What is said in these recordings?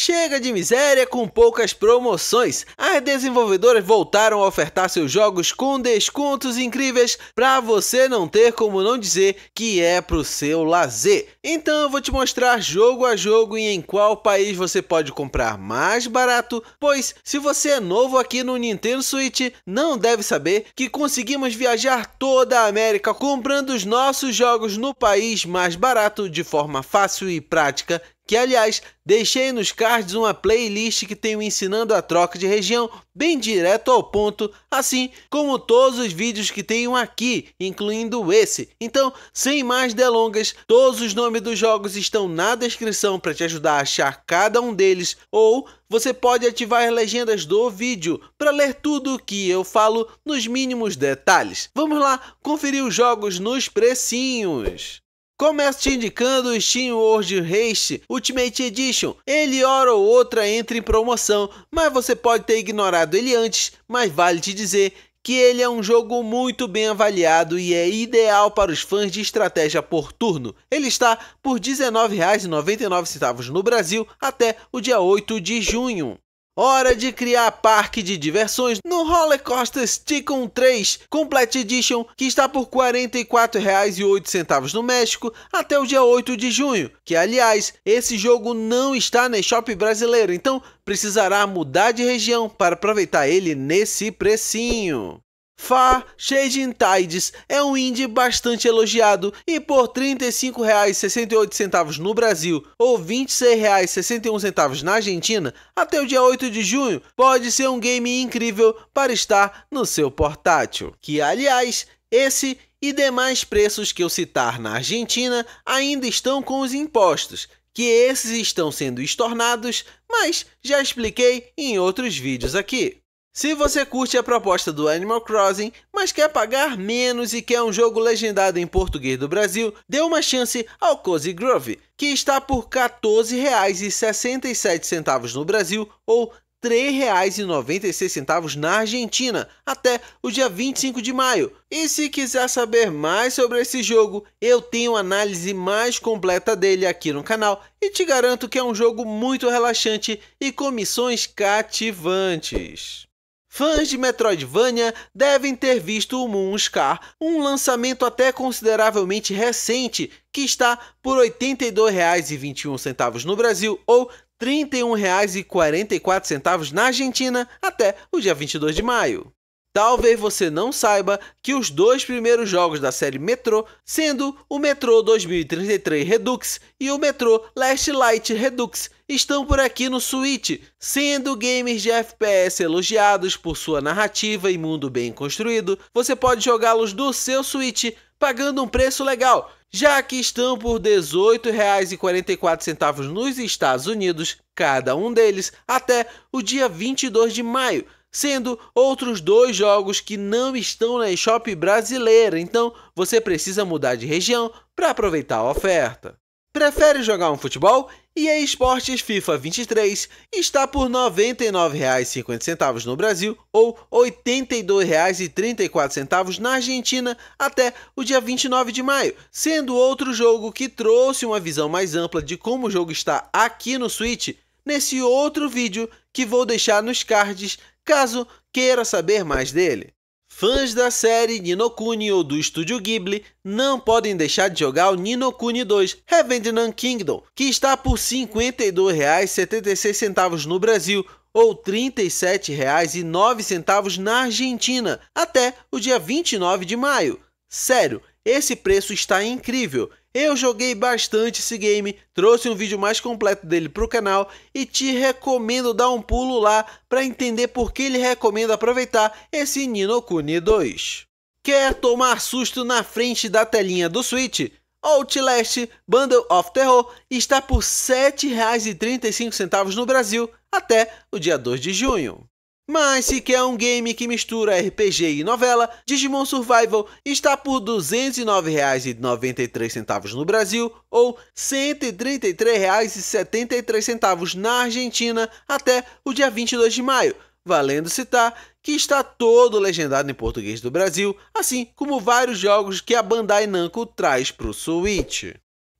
Chega de miséria com poucas promoções. As desenvolvedoras voltaram a ofertar seus jogos com descontos incríveis para você não ter como não dizer que é pro seu lazer. Então eu vou te mostrar jogo a jogo e em qual país você pode comprar mais barato, pois se você é novo aqui no Nintendo Switch, não deve saber que conseguimos viajar toda a América comprando os nossos jogos no país mais barato de forma fácil e prática que aliás deixei nos cards uma playlist que tenho ensinando a troca de região bem direto ao ponto, assim como todos os vídeos que tenho aqui, incluindo esse. Então, sem mais delongas, todos os nomes dos jogos estão na descrição para te ajudar a achar cada um deles, ou você pode ativar as legendas do vídeo para ler tudo o que eu falo nos mínimos detalhes. Vamos lá conferir os jogos nos precinhos. Começo te indicando Steam World Race Ultimate Edition. Ele hora ou outra entra em promoção, mas você pode ter ignorado ele antes, mas vale te dizer que ele é um jogo muito bem avaliado e é ideal para os fãs de estratégia por turno. Ele está por R$ 19,99 no Brasil até o dia 8 de junho. Hora de criar parque de diversões no Roller Coaster Tycoon 3 Complete Edition, que está por R$ 44,08 no México até o dia 8 de junho, que aliás, esse jogo não está na Shop brasileiro, então precisará mudar de região para aproveitar ele nesse precinho. Fa Shading Tides é um indie bastante elogiado e por R$ 35,68 no Brasil ou R$ 26,61 na Argentina, até o dia 8 de junho, pode ser um game incrível para estar no seu portátil. Que aliás, esse e demais preços que eu citar na Argentina ainda estão com os impostos, que esses estão sendo estornados, mas já expliquei em outros vídeos aqui. Se você curte a proposta do Animal Crossing, mas quer pagar menos e quer um jogo legendado em português do Brasil, dê uma chance ao Cozy Grove, que está por R$ 14,67 no Brasil ou R$ 3,96 na Argentina até o dia 25 de maio. E se quiser saber mais sobre esse jogo, eu tenho análise mais completa dele aqui no canal e te garanto que é um jogo muito relaxante e com missões cativantes. Fãs de Metroidvania devem ter visto o Moon Scar, um lançamento até consideravelmente recente, que está por R$ 82,21 no Brasil ou R$ 31,44 na Argentina até o dia 22 de maio. Talvez você não saiba que os dois primeiros jogos da série Metro, sendo o Metro 2033 Redux e o Metro Last Light Redux, estão por aqui no Switch, sendo games de FPS elogiados por sua narrativa e mundo bem construído, você pode jogá-los do seu Switch pagando um preço legal, já que estão por R$ 18,44 nos Estados Unidos, cada um deles, até o dia 22 de maio sendo outros dois jogos que não estão na eShop brasileira, então você precisa mudar de região para aproveitar a oferta. Prefere jogar um futebol? EA Esportes FIFA 23 está por R$ 99,50 no Brasil ou R$ 82,34 na Argentina até o dia 29 de maio, sendo outro jogo que trouxe uma visão mais ampla de como o jogo está aqui no Switch nesse outro vídeo que vou deixar nos cards caso queira saber mais dele. Fãs da série Ninokuni ou do estúdio Ghibli não podem deixar de jogar o Ninokuni 2 Revenant Kingdom, que está por R$ 52,76 no Brasil ou R$ 37,09 na Argentina até o dia 29 de maio. Sério, esse preço está incrível. Eu joguei bastante esse game, trouxe um vídeo mais completo dele para o canal e te recomendo dar um pulo lá para entender por que ele recomenda aproveitar esse Ninokuni 2. Quer tomar susto na frente da telinha do Switch? Outlast Bundle of Terror está por R$ 7,35 no Brasil até o dia 2 de junho. Mas se quer um game que mistura RPG e novela, Digimon Survival está por R$ 209,93 no Brasil ou R$ 133,73 na Argentina até o dia 22 de maio, valendo citar que está todo legendado em português do Brasil, assim como vários jogos que a Bandai Namco traz para o Switch.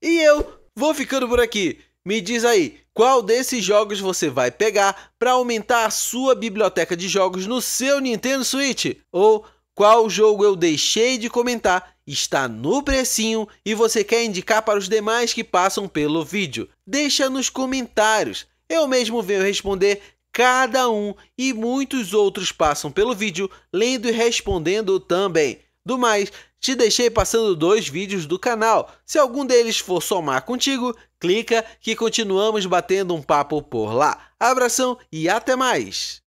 E eu vou ficando por aqui. Me diz aí, qual desses jogos você vai pegar para aumentar a sua biblioteca de jogos no seu Nintendo Switch? Ou qual jogo eu deixei de comentar está no precinho e você quer indicar para os demais que passam pelo vídeo? Deixa nos comentários. Eu mesmo venho responder cada um e muitos outros passam pelo vídeo lendo e respondendo também. Do mais, te deixei passando dois vídeos do canal. Se algum deles for somar contigo, clica que continuamos batendo um papo por lá. Abração e até mais!